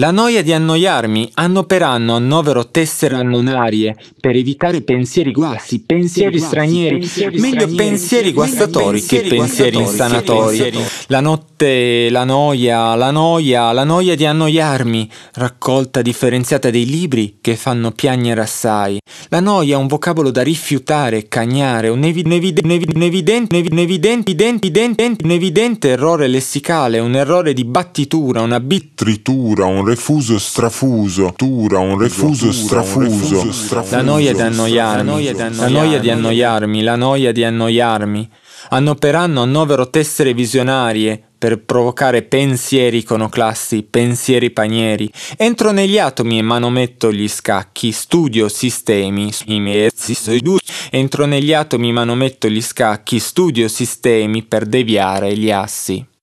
La noia di annoiarmi, anno per anno annovero tessere annonarie per evitare pensieri guassi, pensieri stranieri, meglio pensieri guastatori che pensieri insanatori. La notte, la noia, la noia, la noia di annoiarmi, raccolta differenziata dei libri che fanno piangere assai. La noia è un vocabolo da rifiutare, cagnare, un evidente errore lessicale, un errore di battitura, una bittritura, un refuso strafuso, dura un refuso strafuso. La noia di annoiarmi, la noia di annoiarmi, la noia di annoiarmi. Anno per anno annovero tessere visionarie per provocare pensieri iconoclasti, pensieri panieri. Entro negli atomi e manometto gli scacchi, studio sistemi, i miei entro negli atomi e manometto gli scacchi, studio sistemi per deviare gli assi.